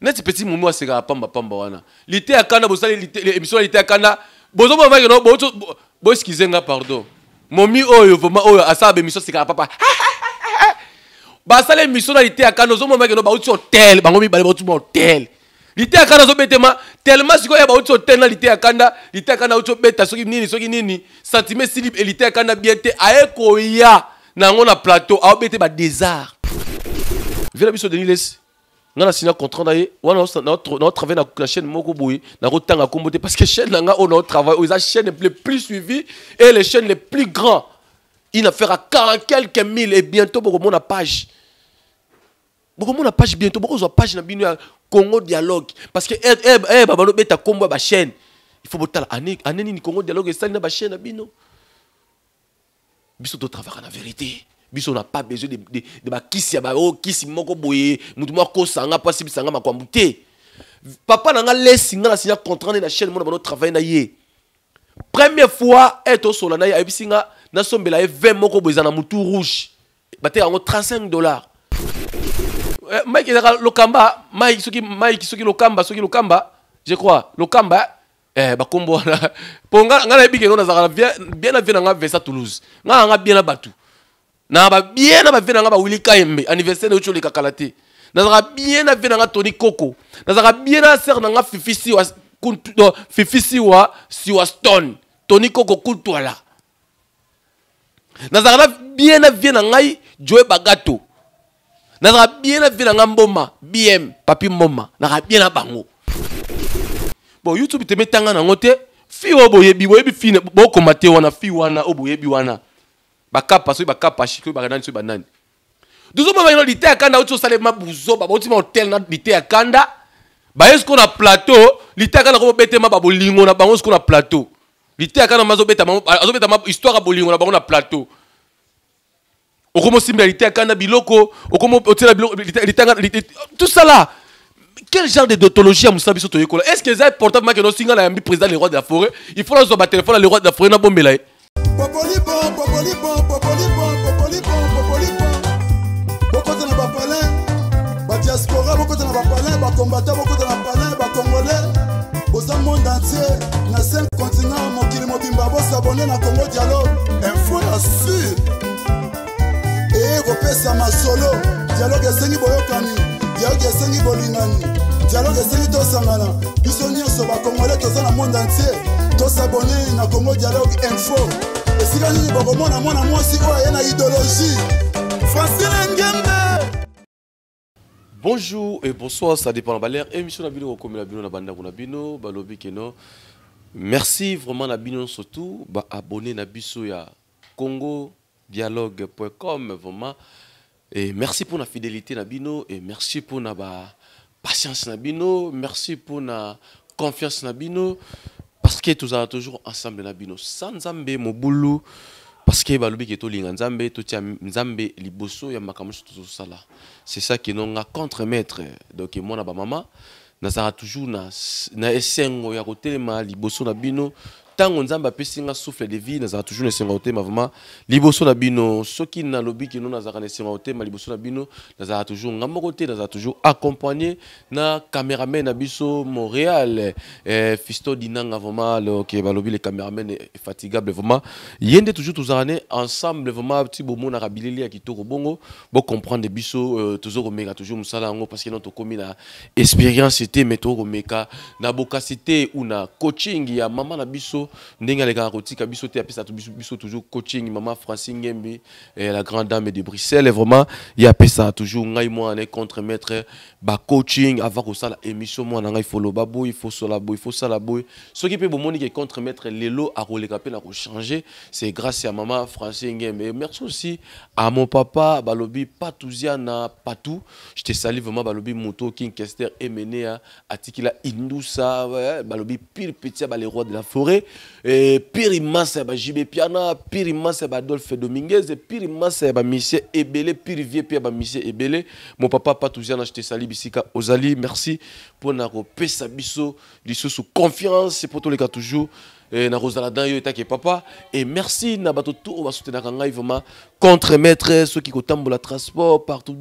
neti petit grave asekaka pambapamba wana lite ya kanda bosali émission ya lite ya kanda bozomavakeno boeskize nga pardon momi oyo vraimen oyo asala bémission grave papa basala émission na lite ya kanda ozomomakeno bauti hotel bango mibale bauti ma hotel lite ya kanda azobetema tellement sikoyo ya bauti hotel na lite ya kanda lite ya kanda auti obeta soki nini soki nini Sentiment esili lite ya kanda bien te aye koya na yango na plateau aobete badésart vela biso denis lesi nous na contrat na voilà notre notre na, la chaîne moko boye nakotanga kombo te parce que chaîne là nga oyo naotravaille oyo eza chaîne les plus suivis et les chaînes les plus grand ina fera 40 quelques mille et bientôt bokomona page bokomona page bientôt bokozwa page na bino congo dialogue parce que eyeba eh, eh, eh, banobeta kombo ba chaîne, il faut botala année ni congo dialogue ça na chaîne na bino biso à la vérité biso na pas besoin de, de, de bakisi ya bakisi oh, moko boye mutu moko pas sibi sanga makambo te papa na nga lesi nga na sinya contrat nde na chaîne mona banotravaille na ye première fois et au na ye ayebisi nga nasombela ye 20 moko boye na mutu rouge bateka yango 35 dollars eh, mike ezaka lokamba mike soki mike soki lokamba soki lokamba je crois lokamba eh, bakombo wana mpo nga nayebiki yango nazalaka bien na vie na nga versa toulouse nga nga bien na batu na babie na bavie na nga bawili kaembe anniversaire nayoki oleka kala te nazalaka bien na vie na nga toni koko nazalaka bien na sere na nga fifi siwa no, fifi siwa siwa stone toni koko kultwala nazalaka na bien na vie na ngai joe bagato nazalaka bien na vie na nga mboma bm papi mboma nazalaka bien na bango bon youtube temetanga nango te fi oyo boyebi boyebi fi bokoma te wana fi wana oyo boyebi wana bakapa soki bakapa shikoyo bakanani soki banani tozomona baino lite ya kanda auti osalema buzoba bauti ma hotel na lite ya kanda baye siko na plateau lite ya kanda ko bobetema babolingo na bango siko na plateau lite ya kanda azobeta ma histoire ya bolingo na bango na plateau okoma osimbela lite ya kanda biloko okoma otiela bilokotosala quel genre de dotologie ya mosala biso toyekola est ce que eza important makeno osinga na yambi président le roi de la forêt il faut nazwa batelefone téléphone le roi de la forêt n'a nabombela ye na 5 continent mokili mobimba bosabone na congo dialogue info ya sur eye eh, kopesa masolo dialogue esengi boyokani dialogue esengi bolingani dialogue esengi tosangana biso nyonso bakongole toza na monde entier tosabone na congo dialogue info esika nini bokomona mwana mwasi oyo aye na idéologie facile ngembe bonjour et bonsoir ça dépend na balere émission na bino kokomela bino na bandako na bino balobi keno merci vraiment Nabino surtout nyonso Nabiso ya congo dialogue.com vraiment et merci pour la fidélité Nabino et merci pour la patience Nabino merci pour na confiance Nabino parce que tous avons toujours ensemble Nabino sans sa nzambe mobulu parce que balobi to linga nzambe totia nzambe liboso ya tout ça là c'est ça kenonga contre maître donc mwana maman nazalaka toujours na esengo ya kotelema liboso na bino ntango nzambe apesi nga souffle de vie nazalaka toujours na esengo ya kotema vraiment liboso na bino soki na nalobi kino nazalaka na esengo ya kotema liboso na bino nazalaka toujours ngamoko moko te nazalaka toujours accompagné na cameraman na biso montréal eh, fisto dinanga vraiment ok balobi le caméraman efatigable vraiment yende toujours tous ne ensemble vraiment ti bomonaka bileli ya kitoko bongo bo comprendre biso euh, toujours tozokomeka toujours musala ngo parce que notre tokómi na expérience te me tokomeka na bokasi ou na coaching ya maman na biso Ninga les kotika biso te apesaka toujours coaching mama francine ngembi la grande dame de bruxelles vraiment y a ça toujours ngai mwana contre maître coaching, avant kosala émission mwana ngai il faut ça boye fosala boye qui mpe bomoni ke contre maître lelo rouler, mpe à changer, c'est grâce à maman francine ngembi merci aussi à mon papa balobi patuziana patou je te salue vraiment balobi moto king kester Emenea, atikila indusa balobi pile petit ba les rois de la forêt E, piri pire immense ya bajibe piana pire immense et baadolphe dominguez e, pire immense ya bamisie ebele Piri vie mon papa bamisie ebele mopapa patuziana acheté tesali bisika ozali merci sa kopesa biso sous confiance pour les gars toujours e, na kozala dan yo et papa et merci na bato on va soutenir ngai vraiment contre maître pour le transport partout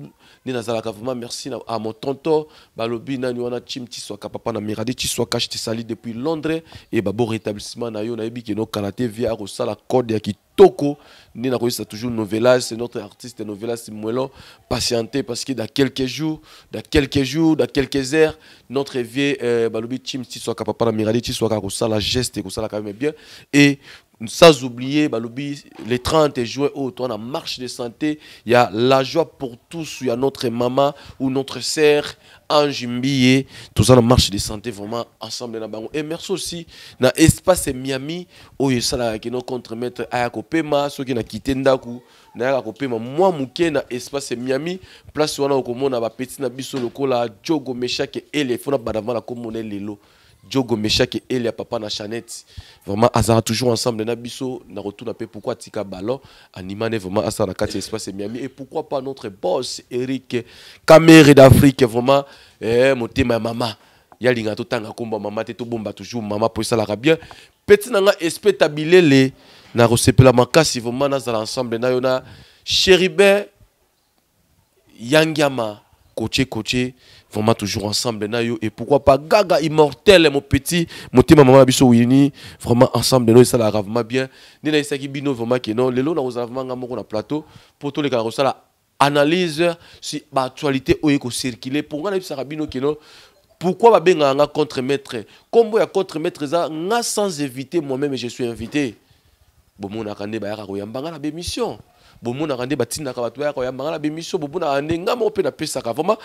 nde nazalaka vraiment merci na, à mon tonto balobi nani wana tim ti swaka papa na miradi ti cache ti sali depuis londres et babo rétablissement na yo nayebi ke nokala via vie sala code ya kitoko nde nakoyisa toujours novelage c'est notre artiste novelage muelo patienter parce que dans quelques jours dans quelques jours dans quelques heures notre vie euh, balobi tim ti swaka papa na miradi ti swaka sala geste ekosalaka même bien et sans oublier balobi les 30 juin toi, on a marche de santé il y a la joie pour tous il y a notre maman ou notre sœur Ange Mbiye tout ça la marche de santé vraiment ensemble na bango et merci aussi na espace Miami oyo sala qui nous contre maître Ayako Pema ceux qui na quitté ndaku na Ayako Pema moi muke na espace Miami place wana okomona ba petit na biso lokola Jogo Meshake et les fona badavant la commune lelo Diogo Meshak et Elia Papa na Chanette vraiment azara toujours ensemble na biso na retourne après. pourquoi tika ballon animane vraiment Azara na kati espace Miami et pourquoi pas notre boss Eric Caméré d'Afrique vraiment eh motema ma ya Yalinga to tanga komba mama te bon. bomba bah, toujours Maman pour ça la bien petit nanga le. na recepela si vraiment Azara ensemble na yona Chéribert Yangiama coacher, coacher, vraiment toujours ensemble. Et pourquoi pas Gaga immortel, mon petit, mon petit, ma maman, biso Wini, vraiment ensemble, nous, ça la ravement bien. Nina Isaki Bino, vraiment, qui non, les lots, nous avons un plateau, pour tous les gars. ça allons analyse si l'actualité, est circulé, pour nous, ça rabino, qui non, pourquoi va bien un contre-maître Comme il y a contre-maître, sans éviter moi-même, je suis invité. Bon, mon akande, bah, y'a un la mission bomonaka nde batindaka bato bayaka koyambanga na bemission bomonaka nde ngai moko mpe napesaka vraiment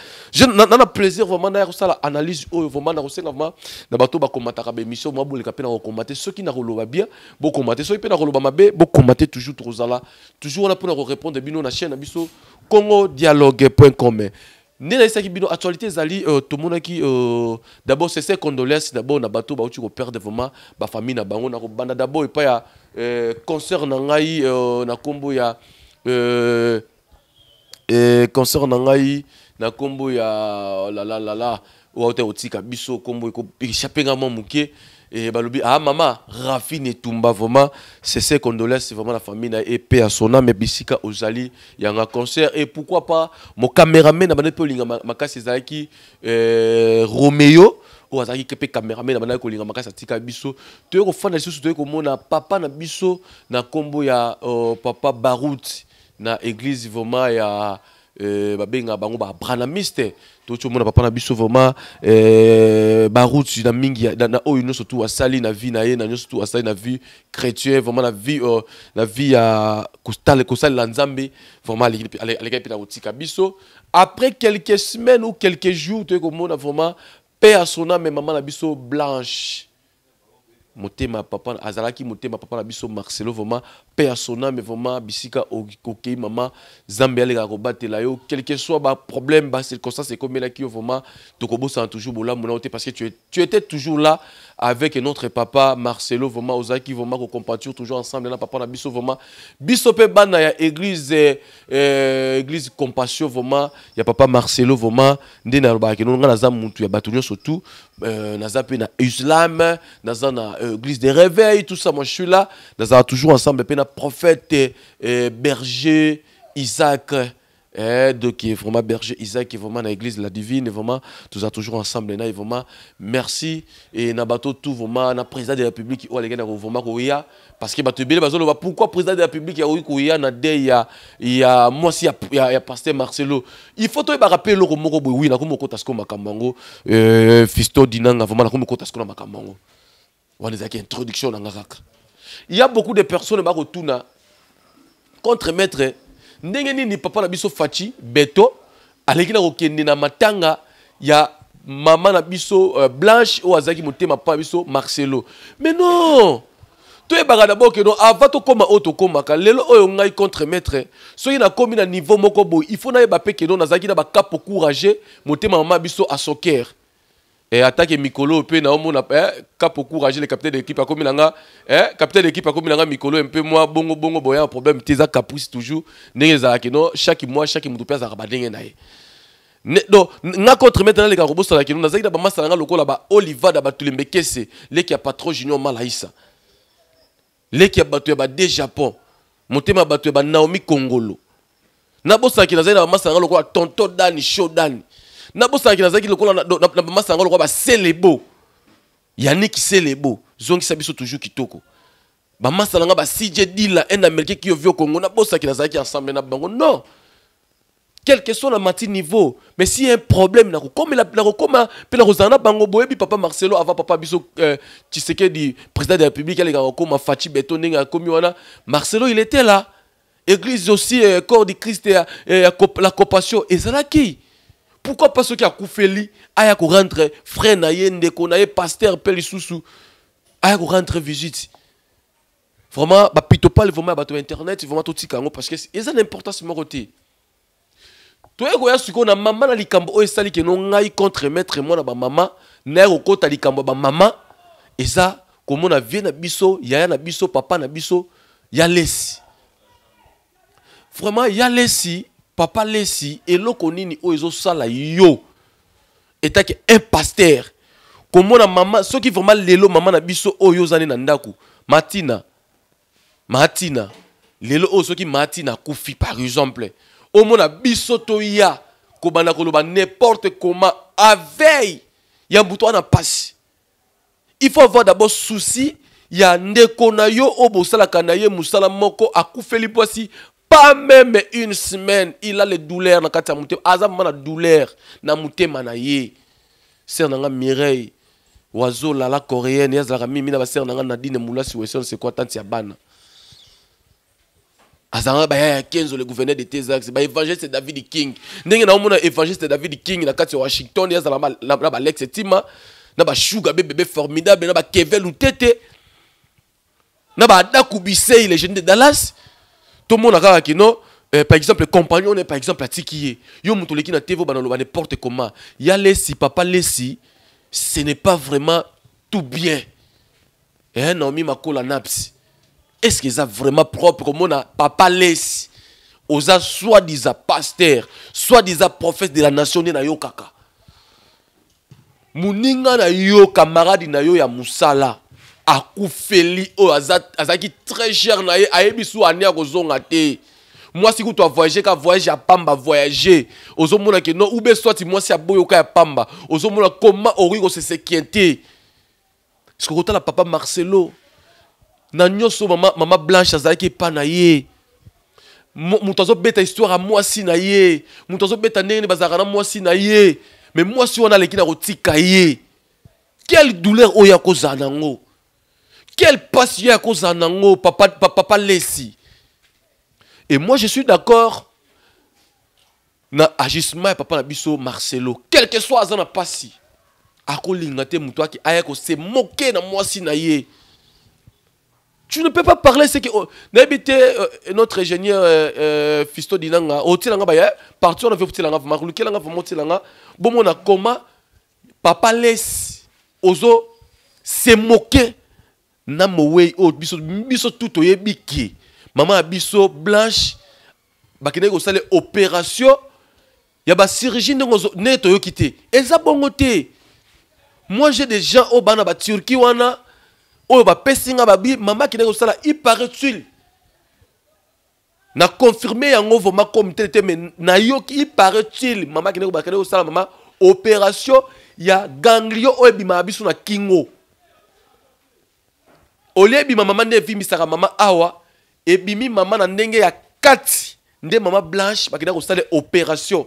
nana plaisir vraiment naya la analyse oyo vraiment nakosenga vraiment na bato bakomataka bemission mwa boleka mpe na ceux qui soki nakoloba bien bokoma te soki mpe nakoloba mabe bokoma te toujours tokozala toujours wana mpona répondre bino na chaîne na congo dialogue point com nde nayesaki bino actualité ezali euh, tomonaki euh, d'abord c'est condoléances d'abord na tu bauti koperdre vraiment famille na bango na kobanda d'abord pas ya euh, concert na ngai euh, na combo ya euh, euh, concert na ngai na nkombo ya la la auta kotika biso nkombo echape à mon mouké et balobi ah maman Rafine Tumba vraiment c'est ses condoléances vraiment la famille et paix à son âme bisika ozali il y concert et pourquoi pas mon caméraman na banepo linga makasi zaki euh, Romeo o oh, azaki kepe caméraman na banaki kolinga makasi tika biso toyei kofanda lisusu toyei mon papa na biso na combo ya oh, papa Baruti na église vraiment ya eh, babenga bango babranamiste papa na biso vraiment eh, route na mingi na surtout sali na vie na ye na surtout sali na vie chrétien vraiment na vie oh, na vie ya nzambe vraiment na après quelques semaines ou quelques jours toyei ko vraiment sona me maman na biso blanche ma papa azalaki motema papa na biso marcelo vraiment pe mais voma bisika vraiment bisika okei mama nzambe alekaka kobatela yo que soit baproblème bacirconstance là qui vraiment tokobosana toujours bolamu na parce que tu, tu étais toujours là avec notre papa Marcelo Voma Ozaki Voma qu'on compatir toujours ensemble là papa na biso Voma biso pe bana ya église euh, église compassion Voma ya papa Marcelo Voma ndé na ba On nonga za muntu ya batunyo surtout euh, naza pe na islam na eh, église des réveils tout ça moi je suis là naza toujours ensemble pe na prophète eh, berger Isaac aide, qui est vraiment berger Isaac, qui est vraiment dans l'église la divine, et vraiment, tous toujours ensemble, et vraiment, merci, et nabato tout vraiment, na président de la République, ou allégué, na vraiment, koya, parce que bato bazolo, pourquoi président de la République, ya y na de, ya, ya, moi si, ya, y a pasteur Marcelo, il faut toi, rappeler le romoro, oui, na komo m'a makamango, euh, fisto dinanga, vraiment, na komo kotasko makamango. On a une introduction dans Il y a beaucoup de personnes qui retournent contre maître ndenge ni papa na biso Fati beto aleki na kokende na matanga ya mama na biso euh, blanche o azaki motema papa biso marcelo mais non toyebaka na que non avant tokóma koma ka lelo oyo ngai contre maître na nakómi na niveau moko boye il faut ba pe que non azaki na bakapo courage motema mama biso asokere et eh, attaque Mikolo pe na omona na eh, cap encourager le capitaine d'équipe à comme nanga eh capitaine d'équipe à comme l'ang'a Mikolo un peu moi bongo bongo boya problème teza capousse toujours neza kino chaque mois chaque mutu pesa ka badenge na ye donc nga contre maintenant les carobos na kino nazaki na ba masala nga lokola ba Oliva mecs batulembe qui a pas trop junior Malaisa qui a battu ya ba de Japon motema battu ya ba Naomi Kongolo na bosaki nazaki na ba masala nga lokola tonton Dani Show Dani nabosanaki nazalaki lokola na masa yango lokola baselebo yaniki selebo qui biso toujours qui kitoko bamasa na nga basije dila un américain qui a ki ovi okongo nabosaki nazalaki ensemble na bango non quel que soit na mati niveau mais s'il y a un problème comment la nakokoma mpe nakozala na bango boyebi papa marcelo avant papa biso tu sais que tshisekedi président de la république alekaka kokóma faci beto ndenge akómi wana marcelo il était là église aussi euh, corps de christ et la copation ezalaki pourquoi pas soki a aya korentre frère na ye ndeko pasteur ye paster mpe lisusu aya korentre visite vraiment bapito pas vraiment ya bato ya internet vraiment totika yango parce que eza ça importance moko te toye koya sikoyo na maman, na likambo oyo oh, esali keno ngai contre maître maman, bamama naye kokɔta likambo ça comme on a vie na biso yaya na biso papa na biso ya lesi vraiment ya lesi papa lesi eloko nini oyo sala yo etaki un paster maman mama soki vraiment lelo mama na biso oyo oza nde na ndako matina matina lelo oyo soki matina akufi par exemple omona biso toya kobanda koloba n'importe comment aveille ya moto wana mpasi il faut avoir d'abord souci ya ndeko na yo oyo bosalaka na ye mosala moko akufeli si pas même une semaine il a les douleurs quand kati ya monté aza mama na douleur na motema na ye sere miracle oiseau mireille la coréenne ye azalaka mingi na basere na nga nadine mulasi wesson c'est tante ya bana azalaka baya ya 15 le gouverneur de tesax bah, évangéliste david king ndenge mon évangéliste david king na kati à washington ye la na et tima na bashuga bébé formidable na ou tété na badaku les jeunes de dallas tout le monde a dit non. Euh, par exemple, le compagnon est par exemple à Tikiye. Yo moutoleki na tevo banaloba n'importe comment. les lesi, papa lesi, ce n'est pas vraiment tout bien. Eh, Naomi Makola Napsi. Est-ce qu'ils ont vraiment propre comme on a papa lesi? Osa soit disant pasteur, soit disant prophète de la nation de Nayokaka. Mouninga na yo, camarade na yo ya musala akufeli o oh, Azaki très cher na ye ayebi so ane Moi te mwasi to voyager, ka voyage ya pamba voyager ozomona ke non ube si mwasi aboyoka ya pamba ozomona koma se se ce ceke la papa marcelo na mama, mama blanche Azaki pa na ye moto beta histoire si mwasi na ye Mutazo beta nene bazarana moi na si na ye si on wana le na kotika ye quelle douleur oyo akozala quel passe à cause en papa, papa, papa laisse Et moi, je suis d'accord. na l'agissement de papa Nabiso Marcelo, quel que soit à cause se moquer dans moi si tu ne peux pas parler ce que oh, euh, notre ingénieur euh, euh Fisto Dinanga au oh, tilanga hein? partout on a fait tilanga marulu kilanga vraiment langa bon on a comment papa laisse ozo c'est moquer na mowei o oh, biso biso tuto toyebi maman mama biso blanche bakendaki kosala opération ya basirurgie ndenge ndenge toyoki te eza bongo te moi j'ai des gens au oh, bana turki wana oyo bapesi nga babi mama il kosala iparetil. na confirmé yango ngovo comme tele te mais nayoki il mama akendaki kosala mama opération ya ganglio oyo ma biso na kingo olia ebima mama nde evimbisaka mama awa ebimi mama na ndenge ya kati nde mama blanche bakenda kosala opération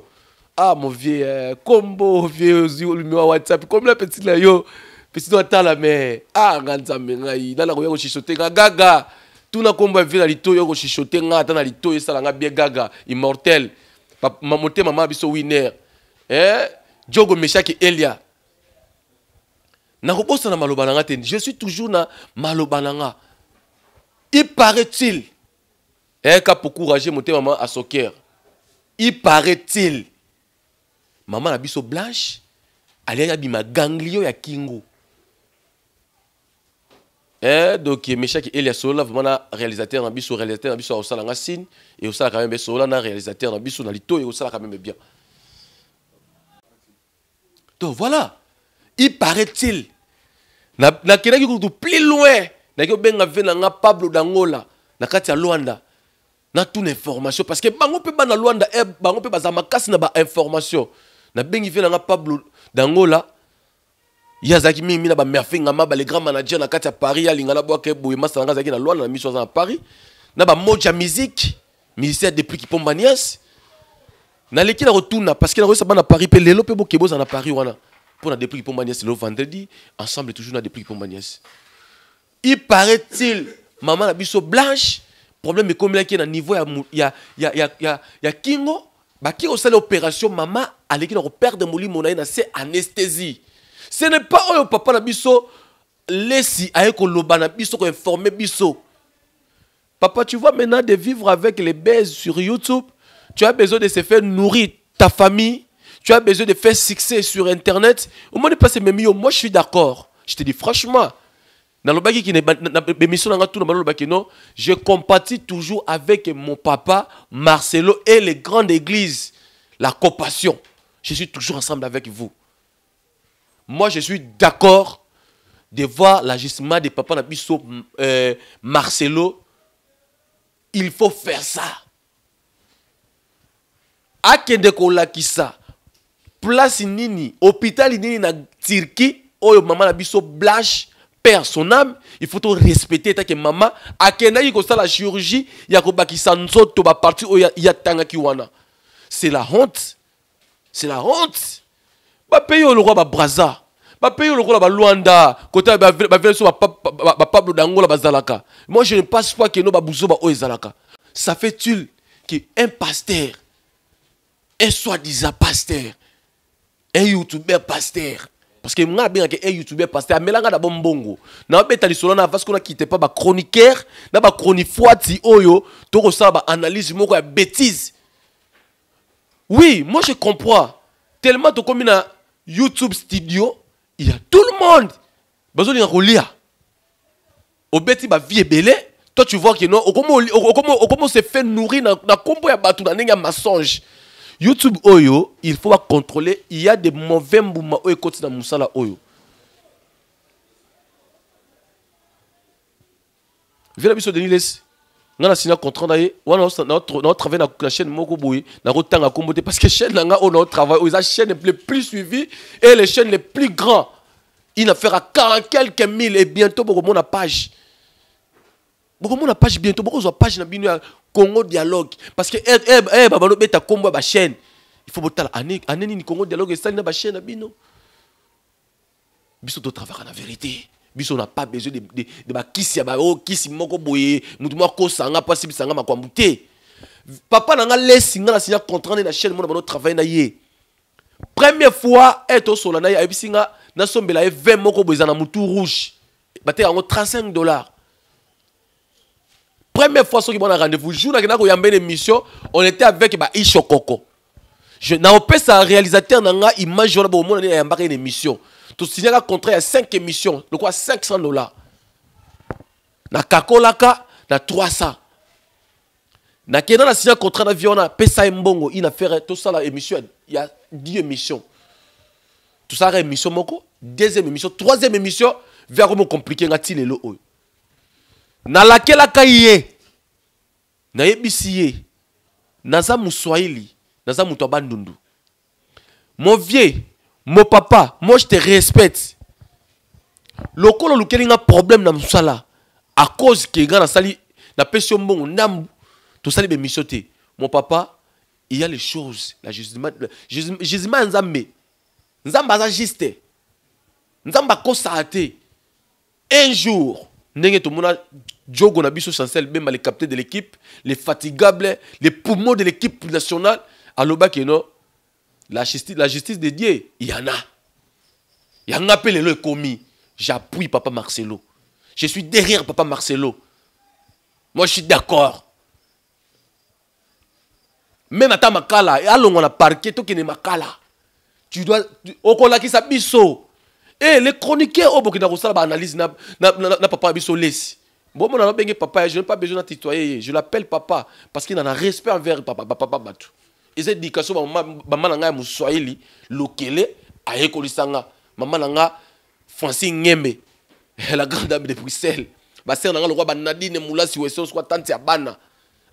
ah mon vieux euh, kombo vieux ozwi olumi wa whatsapp komela petit na yo petit no atala me ah nga nzambe ngai nana koya koshishote nga gaga tuna kombo ya vie na litoyi okoshishote nga ata na litoyi esala nga bien gaga immortel motema mama biso winner eh? jogo meshaki elia nakobosa na maloba nanga te je suis toujours na malobananga. Il i paraît-il eh, eka maman à son cœur. i paraît-il maman na biso blanche aliaki abima ganglio ya kingo Eh, donc meshaki elia solola vraiment na réalisateur na biso réalisateur na biso aosalanga signe et osalaka meme solola un réalisateur na biso na salon quand même bien donc voilà il paraît-il nakendaki kutu plus loin nayaki kobenga ve na nga pablo dangola na kati ya lwanda natuna information parce que bango mpe bana Luanda e bango mpe bazala makasi na bainformation nabengi ve na nga pablo dangola ye azalaki mingimingi na bamerfingama bale grand manager na kati ya paris alingana bwaka eboye masala nga azalaki na Luanda na miso aza na paris na moja musique militaire depuis kipombanias naleki na retourne parce que nakoyesa bana paris mpe lelo mpe boke bozala na paris pour la dépris pour ma c'est le vendredi, ensemble toujours la dépris pour ma Il paraît-il, maman la biso blanche, problème est comme là qui est à niveau, il y a, il y a, il y a, il y a, il y a Kingo, bah qui est l'opération, maman, qui l'équipe, on repère de moli, monaï dans c'est anesthésie. Ce n'est pas, oh, papa la biso, laisse, avec au l'oba, la biso, qu'on biso. Papa, tu vois maintenant de vivre avec les baises sur YouTube, tu as besoin de se faire nourrir ta famille tu as besoin de faire succès sur Internet, au moins de passer mes millions. Moi, je suis d'accord. Je te dis franchement, dans le je compatis toujours avec mon papa Marcelo et les grandes églises. La compassion. Je suis toujours ensemble avec vous. Moi, je suis d'accord de voir l'agissement de papa euh, Marcelo. Il faut faire ça. qui ça? place nini hôpital nini na turki oyo mama na biso blash père son âme il faut te respecter etake mama ça la chirurgie ya kobakisa nzoto ya tanga ki wana c'est la honte c'est la honte le bapeyi Ba lokola babraza bapeyi oyo ba Luanda, kota ba, ba Pablo dangola Zalaka moi je ne passe pas buzo ba o Zalaka. ça fait-il un pasteur un soi-disant pasteur un eh, youtubeur pasteur parce que moi bien que un eh, youtubeur pasteur amelanga d'abord mbongo na beta lisolo parce qu'on a quitté pas ba chroniqueur na ba chronifoati oyo to ko ba analyse moko ya bêtise oui moi je comprends tellement to comme na youtube studio il y a tout le monde de na au obeti ba vie belé toi tu vois que non comment comment comment se fait nourrir na combo ya batu na ndenge ya mensonge youtube oyo il faut contrôler Il y a des mauvais mouvements dans la dans oyo vela biso denis lesi nga na un contrat na ye travailler notre la la chaîne moko la parce que la chaîne na nga oyo c'est la chaîne les plus suivies et les chaînes les plus grands. il affaire à 40 quelques mille et bientôt la page bokomona page bientôt bokozwa page na binou ya congo dialogue parce que eyeba eh, eh, eh, banobeta nkombo ba chaîne il faut botala ane nini congo dialogue ça na chaîne na binou biso travailler na vérité biso on n'a pas besoin de, de, de kissi ba oh kissi moko boyé mutu moko akosanga mpo sanga makambo te papa nanga nga lesi nga na sinya contrainte na chaîne mona bano travailler na yé première fois et au solana y'a bisinga na sombela ye 20 moko boye na mutu rouge batekaka yango 35 dollars première fois qu'on a rendez-vous jour nakendaka a une émission on était avec ba ishokoko je naopesa réalisateur il nga image wana on nini ayambaka une émission tosignaka contrat ya 5 émissions lokwa 500 dollars na kakolaka, na 300 nakenda na signa contrat na vie wana apesa ye mbongo tout ça la émission a 10 émissions tout ça émission moko deuxième émission troisième émission viako compliqué nga ti lelo oyo na na nayebisi na naza moswahili na za ya bandundu mo vieux mo papa moi je te respecte lokolo olukeli nga problème na mosala à cause ke nga nasali na bon mbongo ndambu sali be te mon papa il y a les choses la jugement ya nzambe nzamba za juste nzamba akosala un jour ndenge mona Jogo Nabiso Chancel même les capitaines de l'équipe, les fatigables, les poumons de l'équipe nationale, à la justice, la de il y en a. Il y en a appelé le commis. J'appuie papa Marcelo. Je suis derrière papa Marcelo. Moi, je suis d'accord. Mais à ta makala, allons on a parqué, toi qui ne makala. Tu dois, okola qui s'abisso. Eh, les chroniqueurs, au Burkina Faso, analyse na, analyse, na, papa Bon, mon je n'ai pas besoin de tutoyer. Je l'appelle papa parce qu'il en a respect envers papa, papa, papa, tout. Et éducation, maman, nanga, moussoaïli, lokele, à Maman, Francine Ngeme, la grande dame de Bruxelles. Bassin, nanga, le roi, nadine moula, si tante,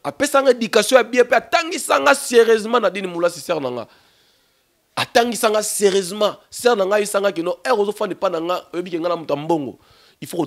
Après, éducation, bien, sérieusement, nadine, moula, si ser, nanga. sérieusement, ser, nanga, que je aux Il faut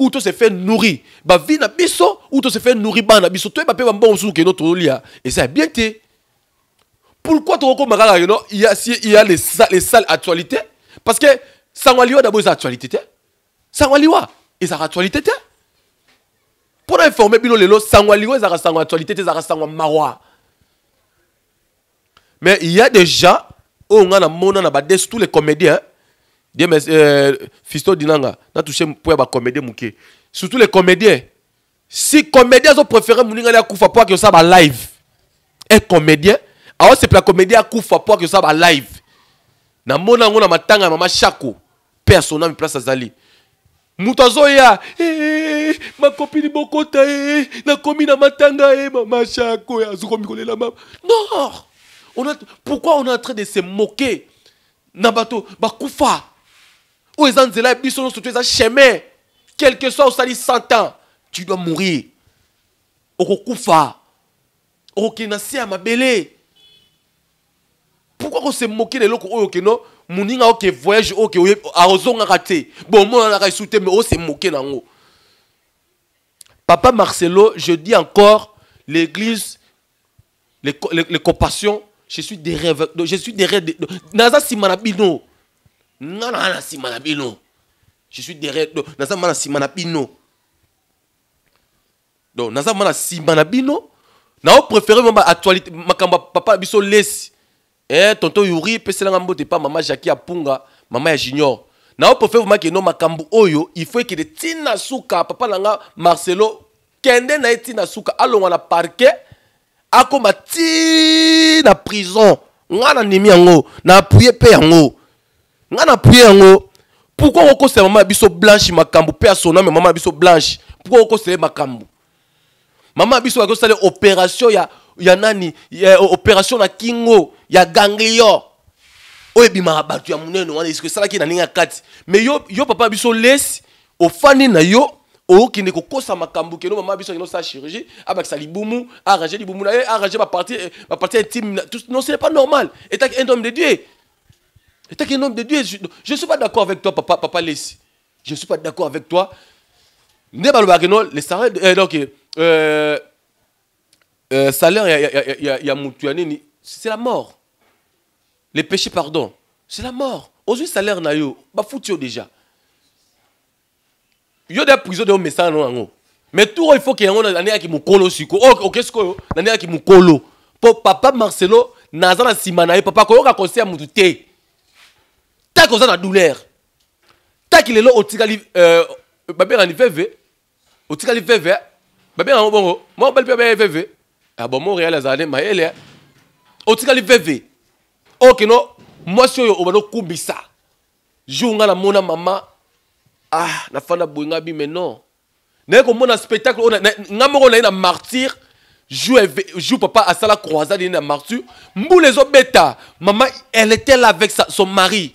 où tout se fait nourrir ba vie na biso où tout se fait nourrir bana biso toi ba pe ba mbongo suke no tolia et ça bien té pourquoi tu recommandes kaka yeno il y a si il y a les les sales actualités parce que sangwaliwa d'abord actualité té sangwaliwa et ça actualité té pour informer bino lelo sangwaliwa ça sangwa actualité té ça sangwa mawa mais il y a des gens où on a mona na ba tous les comédiens Dieu merci, euh, Fisto Dinanga, n'a touché pour la comédie mouké. Surtout les comédiens. Si comédiens ont préféré Mouninga à Koufa pour que ça va live. Et comédien, alors c'est pour la comédie à Koufa pour que ça va live. Na mona ngona matanga mama Chako, personne n'a place à Zali. moto azoya eh, eh, eh, makopini bokota e nakomi na matanga e mama chako azokomi la mama non on a, pourquoi on est en train de se moquer na bato bakufa oyo eza nzela ya biso nyonso to quelque soit dit 100 ans tu dois mourir au okokende au se ya mabele pourquoi s'est moqué des locaux oh, au keno moninga ok, voyage à moi on a bomonanaka mais on s'est moqué moke nango papa marcelo je dis encore l'église les, les, les compassions je suis derrière je suis derrière naza nsima na bino non, non, non, si manabino. Je suis derrière. Naza mana si manabino. Donc, naza mana si manabino. Nao ma actualité, ma papa biso laisse. Eh, tonton Yuri, pese la te pas maman Jackie Apunga, maman Junior. Nao préférons ma keno makambo oyo, il faut que de tina souka papa langa Marcelo kende na tina souka alonga na parquet akoma tina prison. Ngana nimi yango, na appuyer pe nga na pourquoi yango Pourquoi biso blanche makambo mpe asoname mama biso blanche pourquoi okokosela makambu? makambo mama ya opération ya, nani ya, opération na kingo ya ganglion oyo ebimaka bato ya monene wana esalaki na ndenge ya kati me yo, yo papa ya biso lesi ofandi na yo okende kokosa keno mama biso chirurgie libumu arrange libumu na ye arrange baparti intime non c'est pas normal etaki un homme de Étant quel homme de Dieu, je ne suis pas d'accord avec toi, papa, papa Lessi. Je ne suis pas d'accord avec toi. Ne balobaki bagno, les salaires, eh, donc, euh, euh, euh, salaire, il y a, y a, y a, y a c'est la mort. Les péchés, pardon, c'est la mort. Aujourd'hui, salaire na yo, bah foutu déjà. Yo de prisons de message non Mais tout il faut qu'il y ait un année qui mukolo siko. Oh, qu'est-ce que l'année qui mukolo. Pour papa Marcelo, nazana simana, papa ko a ka à mutu tant a la douleur au lelo au babengani au Tigali moi babengango bongo mwa mobali ma veve au montréal azala ne Au ça, jour la mona maman, ah la boyenga bi mais non naye un spectacle oyo a martyr, joue papa asala croisade martyr. martyr. martyre les obéta, Maman, elle était là avec son mari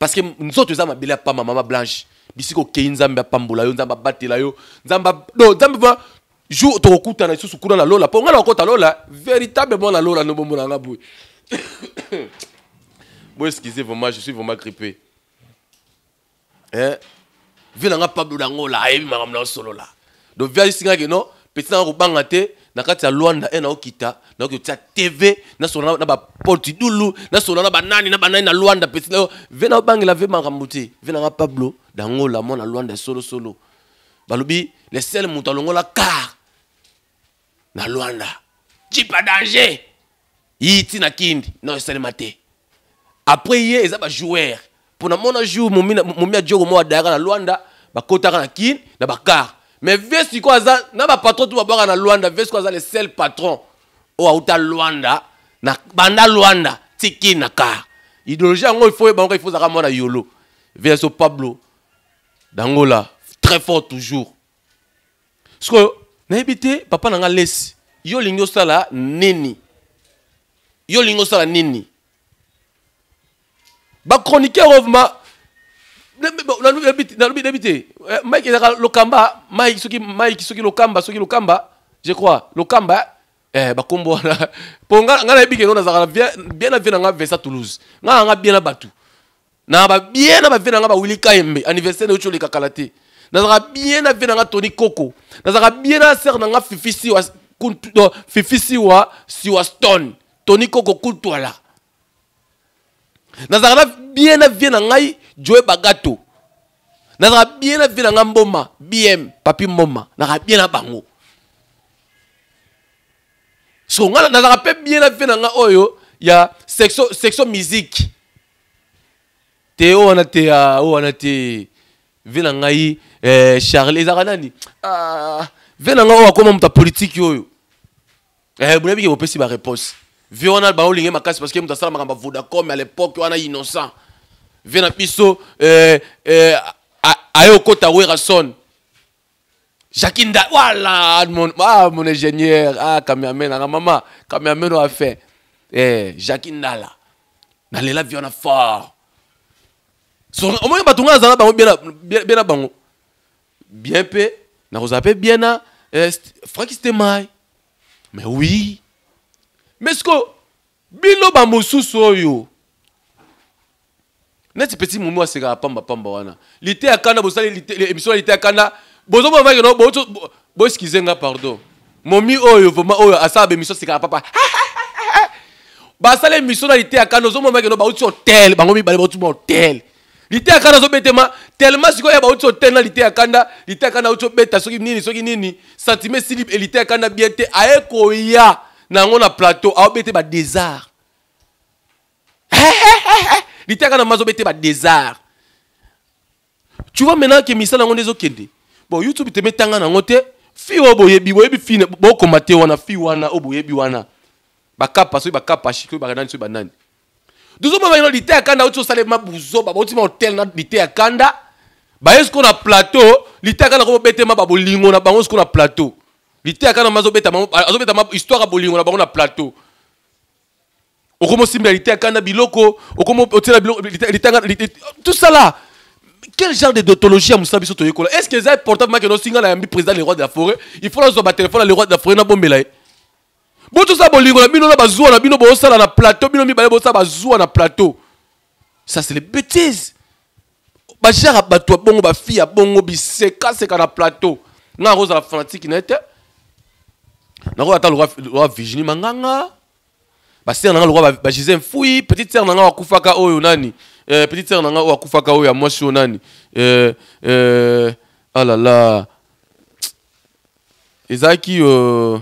parce que nous nous eza pas ma maman blanche bisika okei nzambe apambola yo nzambe batela yo nzambe no nzambe va jour kuna na lola mpo la lola véritablement na lola moi excusez-vous vraiment je suis vraiment grippé hein qui ont pablo la m'a na donc vi aisingaki no petit te na kati ya lwanda e eh, naokita naokotia tv nasola na baporti dulu nasola na banani na banani na lwanda pesi nayo ve naobangela ve makambo te ve nanga pablo dangola mwana lwanda esolosolo balobi le sel moto alongola kar na lwanda jipa danger yi ntina kindi no esalema te apres ye eza bajoueur mpona mona jour momi ya dioko mo adayaka na lwanda bakotaka na kini na bakar Mais ve quoi ça na patron tu le seul patron au auta Luanda, na banda Luanda, tiki na idéologie il faut ben, il faut ça à à yolo pablo dangola très fort toujours Parce que n'habitez papa na pas laissé yo l'ingo osala nini yo olingi osala nini nalobi nayebi te eh, mike ezalaka lokamba mike soki mike soki lokamba soki lokamba je crois lokamba eh, bakombo wana mpo nga nayebi ke no nazalaka bien na vie na nga versa toulouse nga na nga bien na bato na babien na bavie na nga bawili kayembe anniversaire nayoki oleka kala te nazalaka bien na vie na nga tony koko nazalaka bien na ser na nga fifi siwa fifi siwa siwa stone tony koko kutwala nazalaka na bien na vie na ngai joe bagato nazalaka bien na vie na ngai mboma bm papi mboma nazalaka bien na bango so ngai nazalaka mpe bien na vie na ngai oyo ya section, section musique te oyo wana te ya ah, oyo wana te vie na ngai eh, charle ezalaka nani ah, vie na ngai oyo akoma moto ya politike oyo eh, bonabi ke bopesi bareponse Viona ma casse parce que m'a asala ma vodacom à l'époque wana innocent vie Piso biso euh eh, jakinda voilà mon, voilà ah, mon ingénieur ah, cameraman la mama cameraman a fait eh, jakindala la vie a fort au moins batunga azala bango bien Bien bango bien na vous bien na euh, frank mais oui Mesko, biloba mosusu oyo neti petit momi asekaka pambapamba wana lite ya kanda bosali émission ya lite ya kanda bozobomaekeno boeskize zenga pardon momi oyo vraimen oyo asala bémission asekaka papa basala émission na lite ya kanda ozomomaekeno bauti hotel bango mibale bauti ma hotel lite ya kanda azobetema tellement sikoyo ya bauti hotel na lite ya kanda lite ya kanda auti soki nini soki nini sentime esili lite ya kanda bien te aye Na na plateau aobete ba désert litaka na mazobete ba désert tu vois maintenant que misala ezo kedi. bon youtube te metanga nango te fi bi fin. Bon, fi bokoma te wana fi wana oboye bi wana bakapa soki bakapa chik oyo banani soki banani tozomona baino lite akanda, ou auti sale ma buzoba bauti ma hotel na lite akanda, kanda ce qu'on na plateau lite na kanda ma babolingo na bango sikoyo na plateau à kana mazobeta azobeta histoire à bolingo bas on na plateau okomosimbela à kana biloko okomotiela tout ça là quel genre de dotologie a mosala biso toyekola est ce que eza portable makeno osingana yambi président le roi de la forêt il faut nazwa batelefone téléphone le roi de la forêt n'a hein. Bon, tout ça, bolingo na bino na bazwa na bino bosala na plateau bino mibale bosala bazwa na plateau ça c'est les bêtises bagere bato ya bongo bafille ya bongo bisekaseka na plateau nga akozala fanatique na qui n'était nako ata lokola virginie manganga basere nanga lokola bagise mfui petite sœur nanga akufaka oyo nani eh, petite sere nanga oyo akufaka oyo ya mwasi oyo nani eh, eh, alala ah ezalaki euh,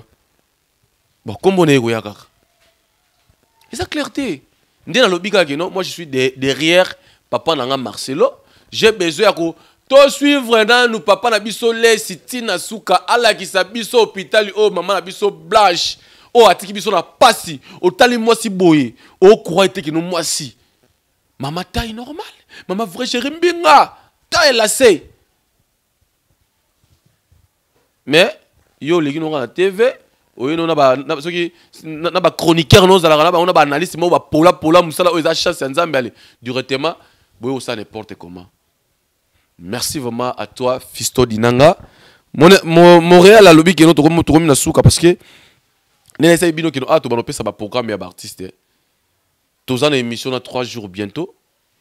bakombo na ye koya kaka eza clair te nde nalobi kaka keno moi je suis derrière papa nanga marcelo j'ai besoin ya suivre nous papa na biso sitina souka, suka biso hôpitali oh mama biso blanche oh atiki biso na pasi otali mwasi boye nous moi si, Maman, taille normal mama vrai chéri mbinga ta assez, mais yo gens ont na tv la soki na a les na bango na pola pola pola, mousala, oyo chasse chance ya directement, ale duretema boye oh, ça n'importe comment Merci vraiment à toi, Fisto Dinanga. Montréal a lobby qui est notre souka parce que nous essayons de nous ah, tu vas un programme et artiste. Eh. Tous en émission dans trois jours bientôt.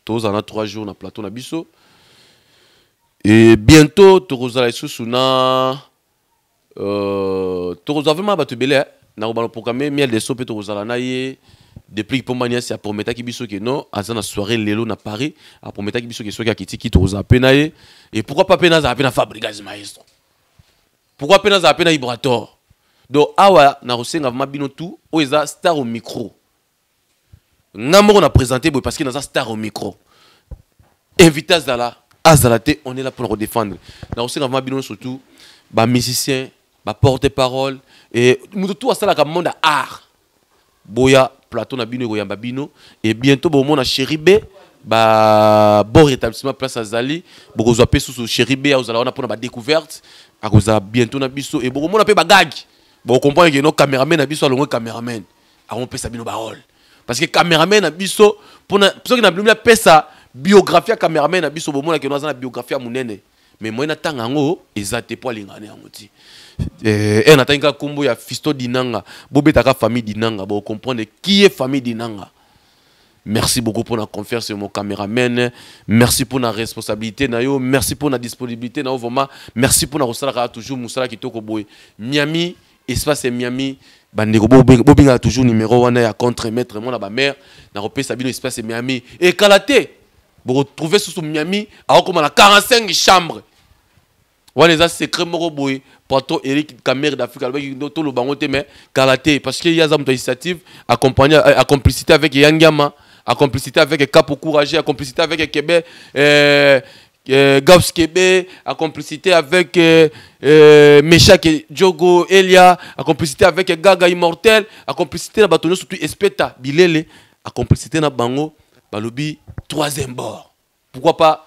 Tous en trois jours dans plateau na biso. Et bientôt, tu vas aller sous na. Euh, tu vas vraiment battre belé. Eh. Na programme miel de sope tu vas aller depuis pombania si aprometaki biso que non à na soirée lelo na paris aprometaki biso ke que akiti kiti ozala mpe na ye et pourquoi pas mpe à mpe na fabrigas maestro pourquoi mpe à mpe na vibrator donc awa n'a vraimen bino tu oyo eza star au micro nga moko na présenté boye parce que naza star au micro invité azala à te on est là pour redéfendre n'a vraimen bino surtout bamusicien porte parole et tout à ça la monde ya art boya plateau na bino yamba bino et bientôt na chéri b bon rétablissement place azali bokozwa mpe sous chéri b akozala wana mpona découverte, akozala bientôt na biso e bokomona mpe bagage bokocomprendre que nos caméramen na biso alongwe caméraman sa bino barole parce que caméramen na biso mpona que na bilomi ça, biographie caméramen caméraman na biso bomona ke no aza na biographie ya monene mais moyena na tanga ngo te po alingane yango eh, en eh, natangi kaka ya fisto dinanga bobetaka famille dinanga comprenez qui est famille dinanga merci beaucoup pour la confiance mon caméraman merci pour la responsabilité na yo merci pour la disponibilité na yo merci pour la kosalaka toujours qui kitoko boye miami espace miami bandeko bobengaka toujours numéro 1 ya contre maître mona bamare na kopesa sabino espace Miami et kalate vous retrouvez sous miami akokoma na 45 chambres wana eza secret moko pour toi eric Kamer d'afrique alobaki le te mais kala parce que y a des ya initiative accompagné euh, complicité avec à complicité avec capo couragé complicité avec québec euh, euh, Gabs à complicité avec euh, euh Djogo Elia, à complicité avec Gaga Immortel, à complicité na batonio surtout Espeta Bilele, à complicité na Bango, Balobi, troisième bord. Pourquoi pas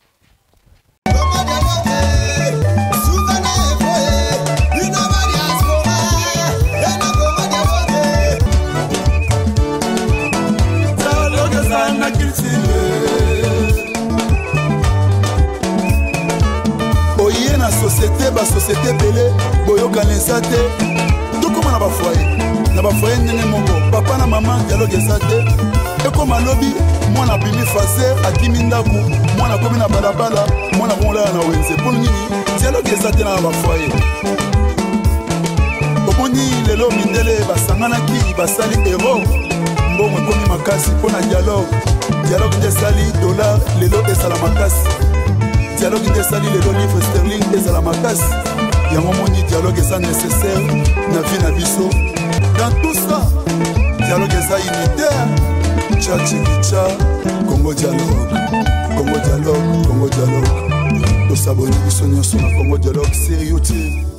akesa te ekoma lobi mwana abimi fase akimi ndako mwana akomi na balabala mwana akomolala na wenze mpo nini dialoge eza te na bafoye omoni lelo mindele basanganaki basali ero mbongo ekomi makasi mpo na dialoge dialoge nde esali dolar lelo ezala makasi dialoge nde esali lelo livre sterling ezala makasi yango moni dialoge eza nécessaire na vie na biso dans tout ça dialogue eza unité chachikicha kongo dialogue kongo dialogue kongo dialogue tosaboli biso nyonso na kongo dialogue serio te